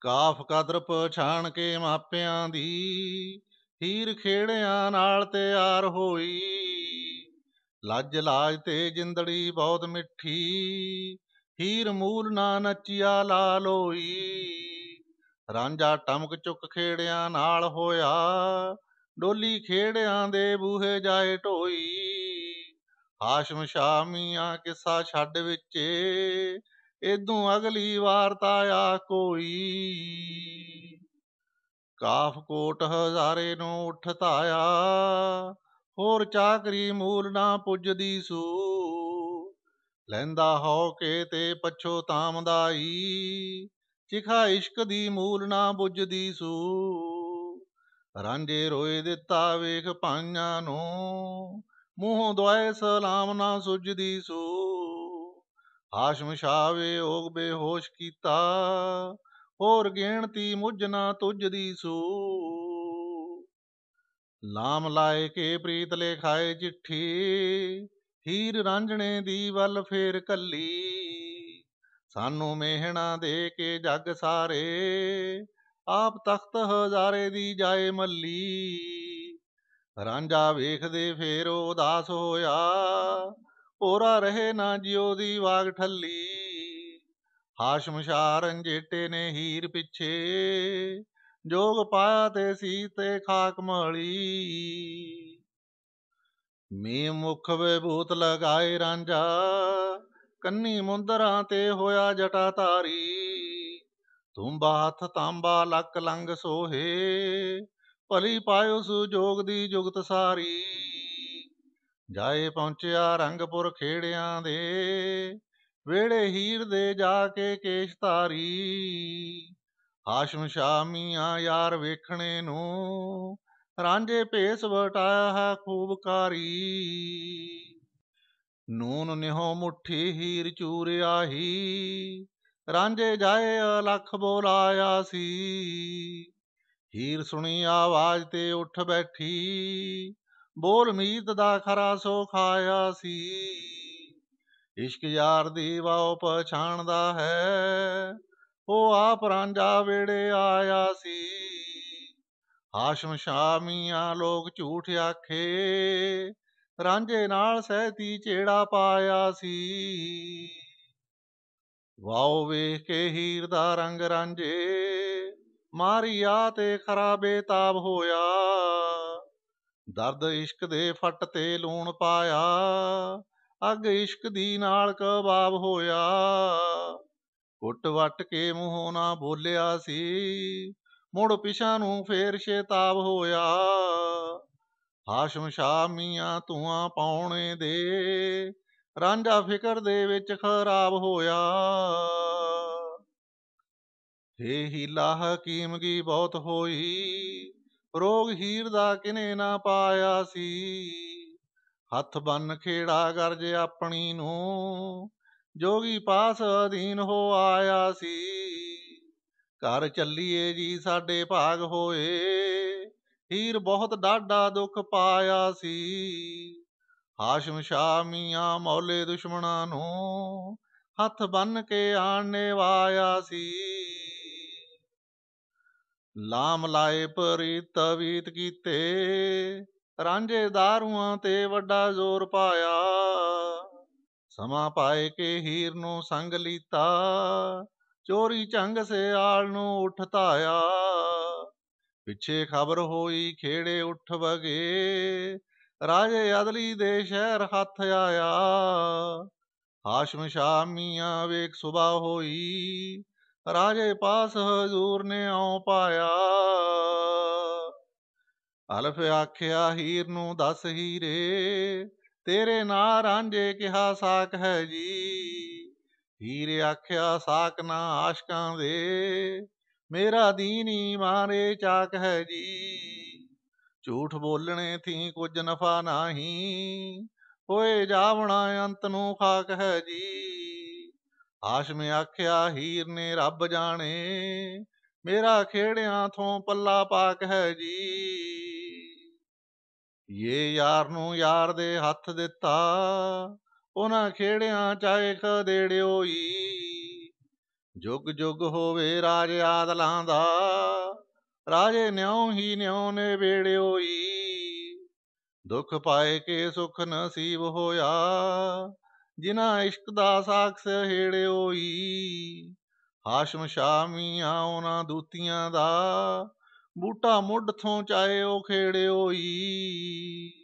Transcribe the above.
ਕਾਫ ਕਦਰ ਪਛਾਣ ਕੇ ਮਾਪਿਆਂ ਦੀ ਹੀਰ ਖੇੜਿਆਂ ਨਾਲ ਤਿਆਰ ਹੋਈ ਲੱਜ ਲਾਜ ਤੇ ਜਿੰਦੜੀ ਬਹੁਤ ਮਿੱਠੀ ਹੀਰ ਮੂਲ ਨਾ ਨੱਚਿਆ ਲਾਲ ਹੋਈ ਰਾਂਝਾ ਟਮਕ ਚੁੱਕ ਖੇੜਿਆਂ ਨਾਲ ਹੋਇਆ ਡੋਲੀ ਖੇੜਿਆਂ ਦੇ ਬੂਹੇ ਜਾਏ ਢੋਈ ਆਸ਼ਮ ਸ਼ਾਮੀਆਂ ਮੀਆਂ ਕਿੱਸਾ ਛੱਡ ਵਿੱਚੇ ਇਦੋਂ ਅਗਲੀ ਵਾਰ ਤਾਇਆ ਕੋਈ ਕਾਫ ਕੋਟ ਹਜ਼ਾਰੇ ਨੂੰ ਉੱਠ ਤਾਇਆ ਹੋਰ ਚਾਕਰੀ ਮੂਲ ਨਾ ਪੁੱਜਦੀ ਸੂ ਲੈਂਦਾ ਹੋ ਕੇ ਤੇ ਪਛੋ ਤਾਮਦਾਈ ਚਿਖਾ ਇਸ਼ਕ ਦੀ ਮੂਲ ਨਾ ਬੁੱਝਦੀ ਸੂ ਰਾਂਝੇ ਰੋਏ ਦਿੱਤਾ ਵੇਖ ਪਾਈਆਂ ਨੂੰ ਮੂੰਹ ਦੁਆਏ ਸਲਾਮ ਨਾ ਸੁਝਦੀ ਸੂ ਹਾਸ਼ਮ ਵੇ ਓਗ ਬੇਹੋਸ਼ ਕੀਤਾ ਹੋਰ ਗਿਣਤੀ ਮੁਝ ਨਾ ਤੁਝ ਦੀ ਸੂ ਲਾਮ ਲਾਏ ਕੇ ਪ੍ਰੀਤ ਖਾਏ ਚਿੱਠੀ ਹੀਰ ਰਾਂਝਣੇ ਦੀ ਵੱਲ ਫੇਰ ਕੱਲੀ ਸਾਨੂੰ ਮਿਹਣਾ ਦੇ ਕੇ ਜੱਗ ਸਾਰੇ ਆਪ ਤਖਤ ਹਜ਼ਾਰੇ ਦੀ ਜਾਏ ਮੱਲੀ ਰਾਂਝਾ ਵੇਖਦੇ ਫੇਰ ਉਦਾਸ ਹੋਇਆ ਪੋਰਾ ਰਹੇ ਨਾ ਜਿਉ ਦੀ ਵਾਗ ਠੱਲੀ ਹਾਸ਼ਮ ਸ਼ਾਰਨ ਜੇਟੇ ਨੇ ਹੀਰ ਪਿੱਛੇ ਜੋਗ ਪਾਇਆ ਤੇ ਸੀਤੇ ਖਾਕ ਮਹਲੀ ਮੀ ਮੁਖ ਵਿਭੂਤ ਲਗਾਏ ਰਾਂਝਾ ਕੰਨੀ ਮੁੰਦਰਾਂ ਤੇ ਹੋਇਆ ਜਟਾ ਤਾਰੀ ਤੂੰ ਬਾਥ ਤਾਂਬਾ ਲੱਕ ਲੰਗ ਸੋਹੇ ਭਲੀ ਪਾਇਓ ਜੋਗ ਦੀ ਜੁਗਤ ਸਾਰੀ ਜਾਏ ਪਹੁੰਚਿਆ ਰੰਗਪੁਰ ਖੇੜਿਆਂ ਦੇ ਵੇੜੇ ਹੀਰ ਦੇ ਜਾ ਕੇ ਕੇਸ਼ ਧਾਰੀ ਹਾਸ਼ਮ ਸ਼ਾਮੀਆਂ ਯਾਰ ਵੇਖਣੇ ਨੂੰ ਰਾਂਝੇ ਭੇਸ ਵਟਾਇਆ ਖੂਬ ਕਾਰੀ ਨੂਨ ਨਿਹੋ ਮੁਠੀ ਹੀਰ ਚੂਰਿਆ ਹੀ ਰਾਂਝੇ ਜਾਏ ਲੱਖ ਬੋਲਾਇਆ ਸੀ ਹੀਰ ਸੁਣੀ ਆਵਾਜ਼ ਤੇ ਉੱਠ ਬੈਠੀ ਬੋਲ ਮੀਤ ਦਾ ਖਰਾ ਸੋ ਖਾਇਆ ਸੀ ਇਸ਼ਕ ਯਾਰ ਦੀ ਵਾਉ ਪਛਾਣਦਾ ਹੈ ਉਹ ਆਪ ਰਾਂਝਾ ਵੇੜੇ ਆਇਆ ਸੀ ਆਸ਼ਮ ਸ਼ਾਮੀਆਂ ਲੋਕ ਝੂਠ ਆਖੇ ਰਾਂਝੇ ਨਾਲ ਸਹਿਤੀ ਛੇੜਾ ਪਾਇਆ ਸੀ ਵਾਉ ਵੇਖ ਕੇ ਹੀਰ ਦਾ ਰੰਗ ਰਾਂਝੇ ਮਾਰੀਆ ਤੇ ਖਰਾਬੇ ਤਾਬ ਹੋਇਆ ਦਰਦ ਇਸ਼ਕ ਦੇ ਫੱਟ ਤੇ ਲੂਣ ਪਾਇਆ ਅੱਗ ਇਸ਼ਕ ਦੀ ਨਾਲ ਕਬਾਬ ਹੋਇਆ ਕੁੱਟ ਵੱਟ ਕੇ ਮੂੰਹੋਂ ਨਾ ਬੋਲਿਆ ਸੀ ਮੋੜ ਪਿਛਾ ਨੂੰ ਫੇਰ ਸ਼ੇਤਾਬ ਹੋਇਆ ਹਾਸ਼ਮ ਸ਼ਾਹ ਮੀਆਂ ਤੂਆਂ ਪਾਉਣੇ ਦੇ ਰਾਂਝਾ ਫਿਕਰ ਦੇ ਵਿੱਚ ਖਰਾਬ ਹੋਇਆ ਹੇ ਹੀ ਹਕੀਮ ਕੀਮਗੀ ਬਹੁਤ ਹੋਈ ਰੋਗ ਹੀਰ ਦਾ ਕਿਨੇ ਨਾ ਪਾਇਆ ਸੀ ਹੱਥ ਬੰਨ ਖੇੜਾ ਗਰਜ ਆਪਣੀ ਨੂੰ ਜੋਗੀ ਪਾਸ ਅਧੀਨ ਹੋ ਆਇਆ ਸੀ ਘਰ ਚੱਲੀਏ ਜੀ ਸਾਡੇ ਭਾਗ ਹੋਏ ਹੀਰ ਬਹੁਤ ਡਾਡਾ ਦੁੱਖ ਪਾਇਆ ਸੀ ਹਾਸ਼ਮ ਸ਼ਾ ਮੀਆਂ ਮੌਲੇ ਦੁਸ਼ਮਣਾਂ ਨੂੰ ਹੱਥ ਬੰਨ ਕੇ ਆਣੇ ਵਾਇਆ ਸੀ ਲਾਮ ਲਾਏ ਪਰੀ ਤਵੀਤ ਕੀਤੇ ਰਾਂਝੇ ਦਾਰੂਆਂ ਤੇ ਵੱਡਾ ਜ਼ੋਰ ਪਾਇਆ ਸਮਾ ਪਾਏ ਕੇ ਹੀਰ ਨੂੰ ਸੰਗ ਲੀਤਾ ਚੋਰੀ ਚੰਗ ਸਿਆਲ ਨੂੰ ਉਠਤਾਇਆ ਪਿੱਛੇ ਖਬਰ ਹੋਈ ਖੇੜੇ ਉੱਠ ਵਗੇ ਰਾਜੇ ਅਦਲੀ ਦੇ ਸ਼ਹਿਰ ਹੱਥ ਆਇਆ ਹਾਸ਼ਮ ਸ਼ਾਮੀਆਂ ਵੇਖ ਸੁਬਾ ਹੋਈ ਰਾਜੇ ਪਾਸ ਹਜ਼ੂਰ ਨੇ ਆਉ ਪਾਇਆ ਅਲਫ ਆਖਿਆ ਹੀਰ ਨੂੰ ਦੱਸ ਹੀਰੇ ਤੇਰੇ ਨਾਂ ਰਾਂਝੇ ਕਿਹਾ ਸਾਖ ਹੈ ਜੀ ਹੀਰ ਆਖਿਆ ਸਾਖ ਨਾ ਆਸ਼ਕਾਂ ਦੇ ਮੇਰਾ ਦੀਨ ਈਮਾਨੇ ਚਾਕ ਹੈ ਜੀ ਝੂਠ ਬੋਲਣੇ ਥੀ ਕੁਝ ਨਫਾ ਨਹੀਂ ਹੋਏ ਜਾਵਣਾ ਅੰਤ ਨੂੰ ਖਾਕ ਹੈ ਜੀ ਆਸ਼ਮ ਆਖਿਆ ਹੀਰ ਨੇ ਰੱਬ ਜਾਣੇ ਮੇਰਾ ਖੇੜਿਆਂ ਤੋਂ ਪੱਲਾ ਪਾਕ ਹੈ ਜੀ ਇਹ ਯਾਰ ਨੂੰ ਯਾਰ ਦੇ ਹੱਥ ਦਿੱਤਾ ਉਹਨਾਂ ਖੇੜਿਆਂ ਚਾਏ ਖਦੇੜਿਓਈ ਜੁਗ ਜੁਗ ਹੋਵੇ ਰਾਜ ਆਦਲਾਂ ਦਾ ਰਾਜੇ ਨਿਉ ਹੀ ਨਿਉ ਨੇ ਵੇੜਿਓਈ ਦੁਖ ਪਾਏ ਕੇ ਸੁਖ ਨਸੀਬ ਹੋਇਆ ਜਿਨ੍ਹਾਂ ਇਸ਼ਕ ਦਾ ਸਾਖਸ ਹੋਈ ਹਾਸ਼ਮ ਸ਼ਾਮੀਆਂ ਉਹਨਾਂ ਦੂਤੀਆਂ ਦਾ ਬੂਟਾ ਮੁੱਢ ਥੋਂ ਚਾਏ ਉਹ ਹੋਈ